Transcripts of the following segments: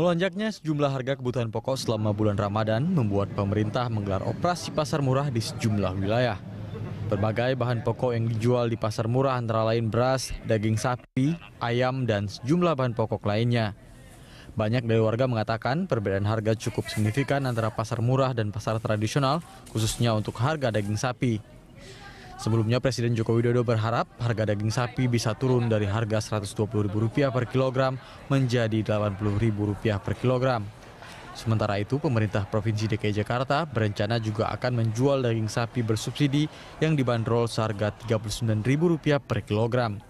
Melonjaknya sejumlah harga kebutuhan pokok selama bulan Ramadan membuat pemerintah menggelar operasi pasar murah di sejumlah wilayah. Berbagai bahan pokok yang dijual di pasar murah antara lain beras, daging sapi, ayam, dan sejumlah bahan pokok lainnya. Banyak dari warga mengatakan perbedaan harga cukup signifikan antara pasar murah dan pasar tradisional, khususnya untuk harga daging sapi. Sebelumnya Presiden Joko Widodo berharap harga daging sapi bisa turun dari harga Rp120.000 per kilogram menjadi Rp80.000 per kilogram. Sementara itu, pemerintah Provinsi DKI Jakarta berencana juga akan menjual daging sapi bersubsidi yang dibanderol seharga Rp39.000 per kilogram.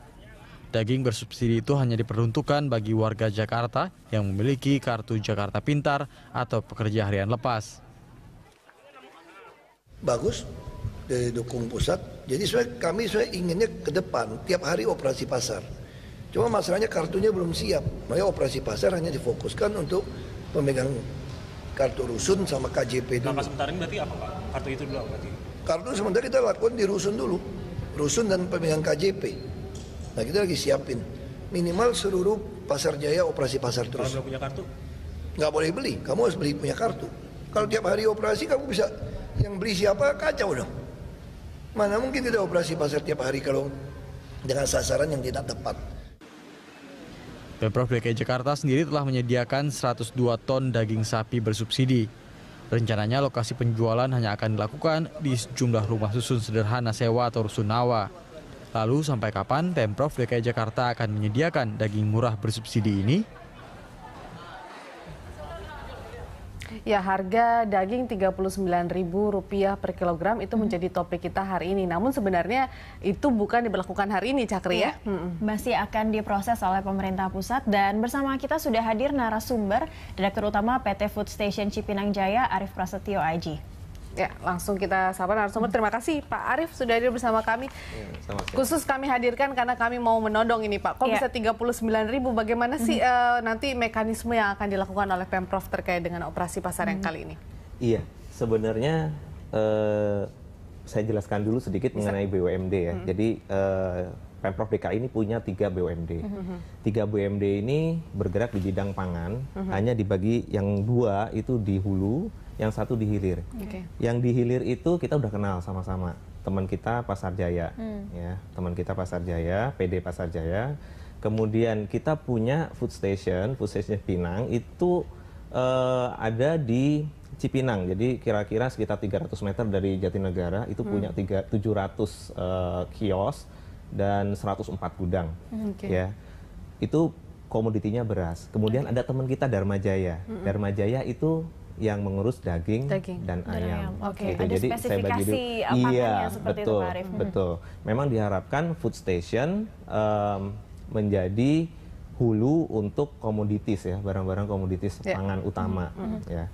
Daging bersubsidi itu hanya diperuntukkan bagi warga Jakarta yang memiliki kartu Jakarta Pintar atau pekerja harian lepas. Bagus, dari eh, dukung pusat. Jadi saya kami saya inginnya ke depan tiap hari operasi pasar. Cuma masalahnya kartunya belum siap. Makanya operasi pasar hanya difokuskan untuk pemegang kartu rusun sama KJP dulu. Nah, sementara ini berarti apa Pak? Kartu itu dulu berarti? Kartu sementara kita lakukan di rusun dulu. Rusun dan pemegang KJP. Nah kita lagi siapin. Minimal seluruh pasar jaya operasi pasar terus. Kalau nggak punya kartu? Nggak boleh beli. Kamu harus beli punya kartu. Kalau tiap hari operasi kamu bisa yang beli siapa kacau dong. Mana mungkin tidak operasi pasar tiap hari kalau dengan sasaran yang tidak tepat. Pemprov DKI Jakarta sendiri telah menyediakan 102 ton daging sapi bersubsidi. Rencananya lokasi penjualan hanya akan dilakukan di sejumlah rumah susun sederhana sewa atau rusunawa. Lalu sampai kapan Pemprov DKI Jakarta akan menyediakan daging murah bersubsidi ini? Ya, harga daging Rp39.000 per kilogram itu hmm. menjadi topik kita hari ini. Namun sebenarnya itu bukan diberlakukan hari ini, Cakri ya. ya? Hmm. Masih akan diproses oleh pemerintah pusat dan bersama kita sudah hadir narasumber Direktur Utama PT Food Station Cipinang Jaya Arif Prasetyo Aji. Ya, langsung kita sapa narasumber. Terima kasih Pak Arief sudah hadir bersama kami. Iya, Khusus kami hadirkan karena kami mau menodong ini Pak. Kok ya. bisa 39 ribu? Bagaimana hmm. sih uh, nanti mekanisme yang akan dilakukan oleh Pemprov terkait dengan operasi pasar hmm. yang mhm. kali ini? Iya, sebenarnya uh, saya jelaskan dulu sedikit bisa? mengenai BUMD ya. Hmm. Jadi uh, Pemprov DKI ini punya 3 BUMD. 3 BUMD ini bergerak di bidang pangan, mhm. hanya dibagi yang dua itu di hulu, yang satu di hilir. Okay. Yang di hilir itu kita udah kenal sama-sama teman kita Pasar Jaya, hmm. ya teman kita Pasar Jaya, PD Pasar Jaya. Kemudian kita punya food station, food station Pinang itu uh, ada di Cipinang. Jadi kira-kira sekitar 300 meter dari Jatinegara itu hmm. punya 3, 700 uh, kios dan 104 gudang. Hmm, okay. Ya. Itu komoditinya beras. Kemudian okay. ada teman kita Dharma Jaya. Mm -hmm. Dharma Jaya itu yang mengurus daging, daging. dan ayam. ayam. Oke, okay. gitu. Jadi spesifikasi saya bagi dulu, iya, seperti betul, itu, Pak hmm. betul. Memang diharapkan food station um, menjadi hulu untuk komoditis ya, barang-barang komoditis yeah. pangan utama mm -hmm. ya.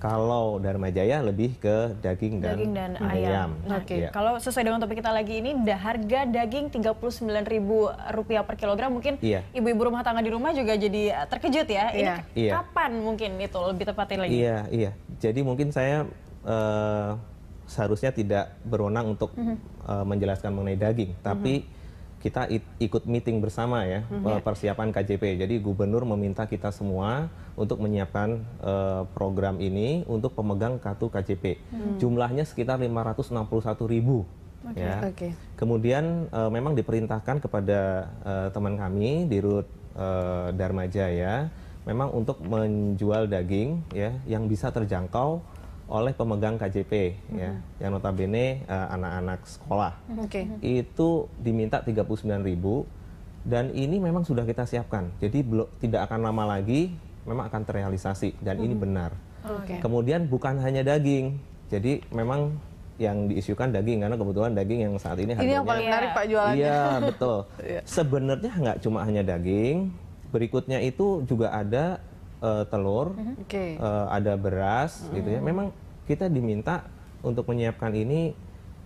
Kalau Dharma Jaya lebih ke daging dan, daging dan ayam. ayam. Iya. Oke, okay. ya. kalau sesuai dengan topik kita lagi ini, harga daging Rp39.000 per kilogram mungkin iya. ibu-ibu ya. rumah tangga di rumah juga jadi eh, terkejut ya. Ini ya. kapan mungkin itu lebih tepatnya lagi? Iya, iya. Jadi mungkin saya uh, seharusnya tidak berwenang untuk mm -hmm. uh, menjelaskan mengenai daging, tapi mm kita ikut meeting bersama ya mm-hmm. persiapan KJP. Jadi gubernur meminta kita semua untuk menyiapkan uh, program ini untuk pemegang kartu KJP. Mm. Jumlahnya sekitar 561 ribu. Okay. Ya. Okay. Kemudian uh, memang diperintahkan kepada uh, teman kami di Rut uh, Dharma memang untuk menjual daging ya yang bisa terjangkau oleh pemegang KJP ya. mm-hmm. ya yang notabene uh, anak-anak sekolah mm-hmm. okay. itu diminta 39.000 dan ini memang sudah kita siapkan jadi belum tidak akan lama lagi memang akan terrealisasi dan mm-hmm. ini benar okay. kemudian bukan hanya daging jadi memang yang diisukan daging karena kebetulan daging yang saat ini harganya ini yang paling menarik pak jualannya iya betul iya. sebenarnya nggak cuma hanya daging berikutnya itu juga ada uh, telur, mhm. okay. uh, eh, ada beras, mm. gitu ya. Memang kita diminta untuk menyiapkan ini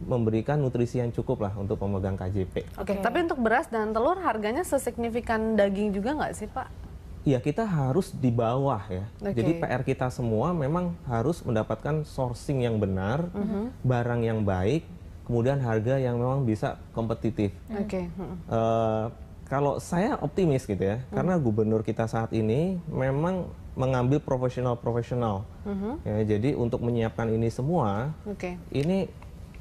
memberikan nutrisi yang cukup lah untuk pemegang KJP. Oke, okay. tapi untuk beras dan telur harganya sesignifikan daging juga nggak sih Pak? Iya, kita harus di bawah ya. Okay. Jadi PR kita semua memang harus mendapatkan sourcing yang benar, mm -hmm. barang yang baik, kemudian harga yang memang bisa kompetitif. Oke. Okay. Uh, eh, kalau saya optimis gitu ya, hmm. karena gubernur kita saat ini memang mengambil profesional-profesional. Hmm. Ya, jadi untuk menyiapkan ini semua, okay. ini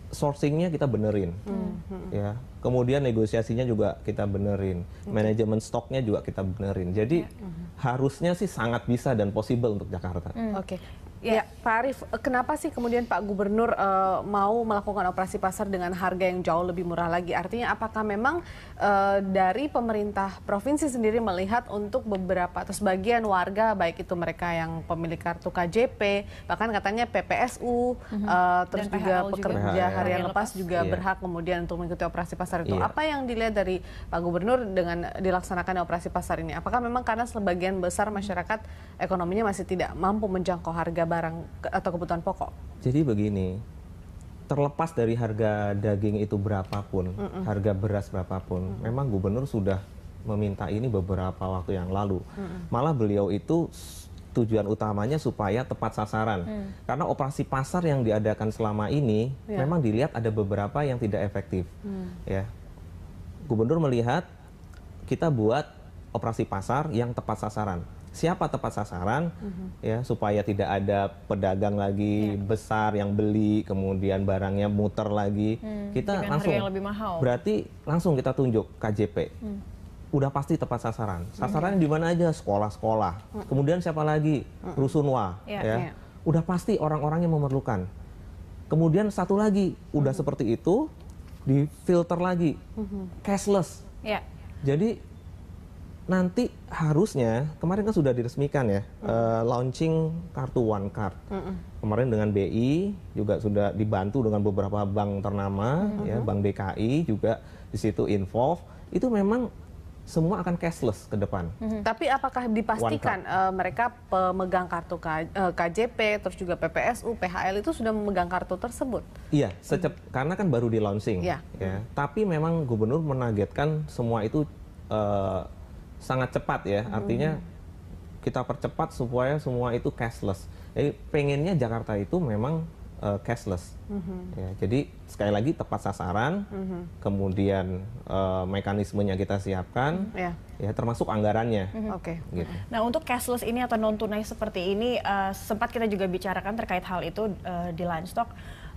sourcingnya kita benerin, hmm. ya. Kemudian negosiasinya juga kita benerin, hmm. manajemen stoknya juga kita benerin. Jadi ya. hmm. harusnya sih sangat bisa dan possible untuk Jakarta. Hmm. Oke. Okay. Ya, ya, Pak Arief, eh, kenapa sih kemudian Pak Gubernur uh, mau melakukan operasi pasar dengan harga yang jauh lebih murah lagi? Artinya apakah memang uh, dari pemerintah provinsi sendiri melihat untuk beberapa atau sebagian warga, baik itu mereka yang pemilik kartu KJP, bahkan katanya PPSU, mm-hmm. uh, terus Dan juga PHL pekerja juga. harian ya. lepas juga iya. berhak kemudian untuk mengikuti operasi pasar itu. Iya. Apa yang dilihat dari Pak Gubernur dengan dilaksanakan operasi pasar ini? Apakah memang karena sebagian besar masyarakat ekonominya masih tidak mampu menjangkau harga barang atau kebutuhan pokok? Jadi begini, terlepas dari harga daging itu berapapun, mm -mm. harga beras berapapun, mm -mm. memang gubernur sudah meminta ini beberapa waktu yang lalu. Mm -mm. Malah beliau itu tujuan utamanya supaya tepat sasaran. Mm. Karena operasi pasar yang diadakan selama ini yeah. memang dilihat ada beberapa yang tidak efektif. Mm. Ya. Gubernur melihat kita buat operasi pasar yang tepat sasaran siapa tepat sasaran mm-hmm. ya supaya tidak ada pedagang lagi yeah. besar yang beli kemudian barangnya muter lagi mm, kita langsung yang lebih mahal. berarti langsung kita tunjuk KJP mm. udah pasti tepat sasaran hmm. sasarannya mm-hmm. di mana aja sekolah-sekolah mm-hmm. kemudian siapa lagi mm-hmm. rusunwa yeah, ya yeah. udah pasti orang-orang yang memerlukan kemudian satu lagi mm-hmm. udah hmm. seperti itu di filter lagi mm-hmm. cashless yeah. jadi nanti harusnya kemarin kan sudah diresmikan ya mm. uh, launching kartu one card mm -mm. kemarin dengan BI juga sudah dibantu dengan beberapa bank ternama mm -hmm. ya bank DKI juga di situ involved itu memang semua akan cashless ke depan. Mm -hmm. Tapi apakah dipastikan uh, mereka pemegang kartu K, uh, eh, KJP terus juga PPSU, PHL itu sudah memegang kartu tersebut? Iya, mm -hmm. karena kan baru di launching. Yeah. Ya. Mm -hmm. Tapi memang gubernur menargetkan semua itu uh, sangat cepat ya. Hmm. Artinya kita percepat supaya semua itu cashless. Jadi pengennya Jakarta itu memang uh, cashless. Mm-hmm. Ya, jadi sekali lagi tepat sasaran, mm-hmm. kemudian uh, mekanismenya kita siapkan, mm-hmm. ya termasuk anggarannya. Mm-hmm. Oke. Okay. Gitu. Nah untuk cashless ini atau non tunai seperti ini uh, sempat kita juga bicarakan terkait hal itu uh, di Stock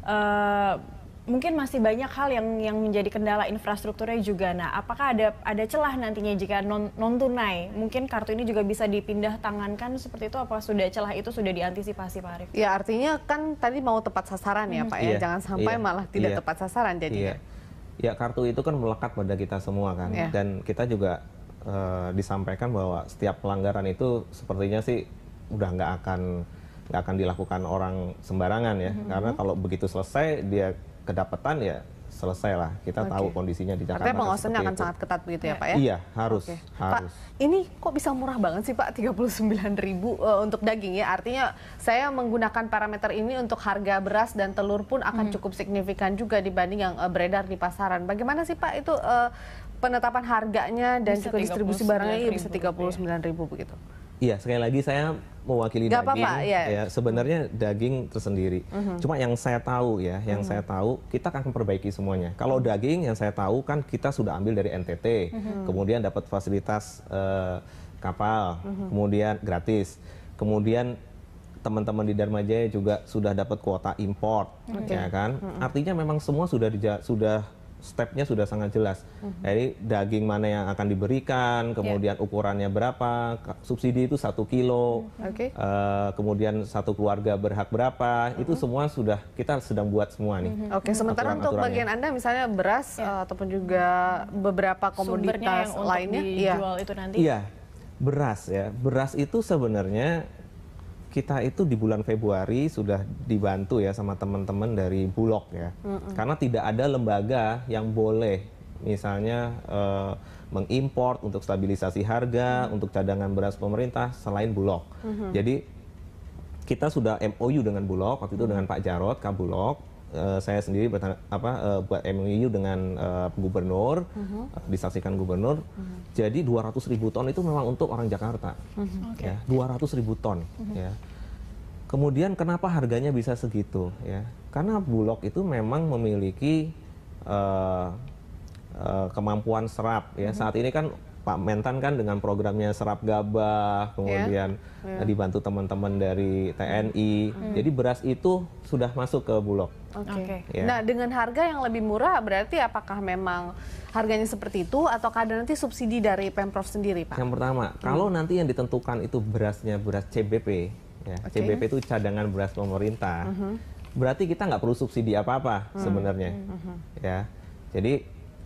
Uh, mungkin masih banyak hal yang yang menjadi kendala infrastrukturnya juga. Nah, apakah ada ada celah nantinya jika non non tunai? Mungkin kartu ini juga bisa dipindah tangankan seperti itu apa sudah celah itu sudah diantisipasi Pak Arif? Ya, artinya kan tadi mau tepat sasaran ya, hmm. Pak ya. Yeah. Jangan sampai yeah. malah tidak yeah. tepat sasaran jadinya. Yeah. Ya, kartu itu kan melekat pada kita semua kan. Yeah. Dan kita juga uh, disampaikan bahwa setiap pelanggaran itu sepertinya sih udah nggak akan nggak akan dilakukan orang sembarangan ya. Mm -hmm. Karena kalau begitu selesai dia kedapatan ya selesailah. Kita okay. tahu kondisinya di Jakarta. Artinya pengawasannya akan itu. sangat ketat begitu ya Pak ya? Iya, harus. Okay. harus. Pak, ini kok bisa murah banget sih Pak, 39 ribu uh, untuk daging ya? Artinya saya menggunakan parameter ini untuk harga beras dan telur pun akan hmm. cukup signifikan juga dibanding yang uh, beredar di pasaran. Bagaimana sih Pak itu uh, penetapan harganya dan bisa juga distribusi barangnya ya, bisa 39 ribu begitu? Iya, sekali lagi saya mewakili Gak daging. Apa ya. ya sebenarnya daging tersendiri. Mm -hmm. Cuma yang saya tahu ya, yang mm -hmm. saya tahu kita akan memperbaiki semuanya. Kalau mhm. daging yang saya tahu kan kita sudah ambil dari NTT, mm -hmm. kemudian dapat fasilitas uh, kapal, mm -hmm. kemudian gratis. Kemudian teman-teman di Dharma Jaya juga sudah dapat kuota import, okay. ya kan? Mm -hmm. Artinya memang semua sudah sudah stepnya sudah sangat jelas. Mm-hmm. Jadi daging mana yang akan diberikan, ya. kemudian yeah. ukurannya berapa, subsidi itu satu kilo, mhm. okay. uh, eh, kemudian satu keluarga berhak berapa, mm-hmm. itu mhm. semua sudah kita sedang buat semua nih. Mm-hmm. Oke, okay, sementara untuk bagian anda misalnya beras yeah. Ya. uh, ataupun juga beberapa komoditas lainnya, iya. dijual ya. Iya, beras ya, beras itu sebenarnya kita itu di bulan Februari sudah dibantu ya sama teman-teman dari Bulog ya. Mm -mm. Karena tidak ada lembaga yang boleh misalnya uh, eh, mengimpor untuk stabilisasi harga, mm. untuk cadangan beras pemerintah selain Bulog. Mm -hmm. Jadi kita sudah MOU dengan Bulog, waktu itu dengan Pak Jarot, Bulog, Eh, saya sendiri bertanya, apa uh, buat MOU dengan uh, gubernur, uh mm-hmm. -huh. disaksikan gubernur. Uh mm-hmm. -huh. Jadi 200 ribu ton itu memang untuk orang Jakarta, uh -huh. okay. ya 200 ribu ton, uh mm-hmm. -huh. ya. Kemudian kenapa harganya bisa segitu, ya? Karena Bulog itu memang memiliki uh, uh, kemampuan serap, ya. Uh -huh. Saat ini kan Pak Mentan kan dengan programnya serap gabah, ya. kemudian yeah. Ya. Yeah. dibantu teman-teman dari TNI. Hmm. Jadi beras itu sudah masuk ke Bulog. Oke. Okay. Okay. Yeah. Nah, dengan harga yang lebih murah berarti apakah memang harganya seperti itu atau ada nanti subsidi dari Pemprov sendiri, Pak? Yang pertama, hmm. kalau nanti yang ditentukan itu berasnya beras CBP, ya. Okay. CBP itu cadangan beras pemerintah. Uh mm-hmm. -huh. Berarti kita nggak perlu subsidi apa-apa hmm. sebenarnya. Uh mm-hmm. -huh. Ya. Jadi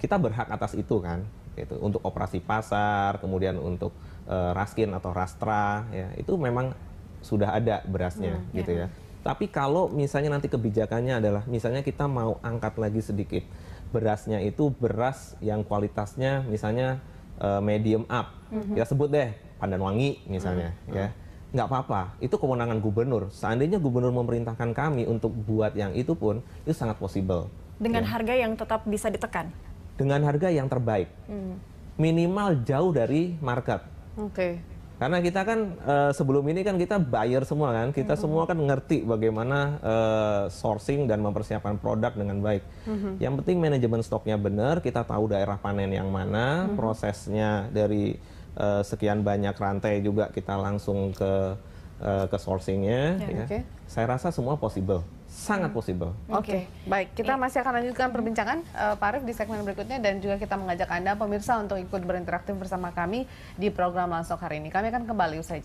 kita berhak atas itu kan itu untuk operasi pasar kemudian untuk uh, eh, raskin atau rastra ya itu memang sudah ada berasnya hmm, gitu ya. ya tapi kalau misalnya nanti kebijakannya adalah misalnya kita mau angkat lagi sedikit berasnya itu beras yang kualitasnya misalnya uh, medium up mm-hmm. kita ya, sebut deh pandan wangi misalnya mm-hmm. ya nggak apa-apa itu kewenangan gubernur seandainya gubernur memerintahkan kami untuk buat yang itu pun itu sangat possible dengan ya. harga yang tetap bisa ditekan dengan harga yang terbaik. Hmm. Minimal jauh dari market. Oke. Okay. Karena kita kan uh, sebelum ini kan kita buyer semua kan, kita -hmm. semua kan ngerti bagaimana uh, sourcing dan mempersiapkan produk dengan baik. -hmm. Yang penting manajemen stoknya benar, kita tahu daerah panen yang mana, -hmm. prosesnya dari uh, sekian banyak rantai juga kita langsung ke uh, ke sourcingnya. Yeah, ya. ya. okay. Saya rasa semua possible, sangat hmm. possible. Oke, okay. baik. Kita iya. masih akan lanjutkan perbincangan uh, Pak Arief di segmen berikutnya dan juga kita mengajak Anda pemirsa untuk ikut berinteraktif bersama kami di program Langsung hari ini. Kami akan kembali usai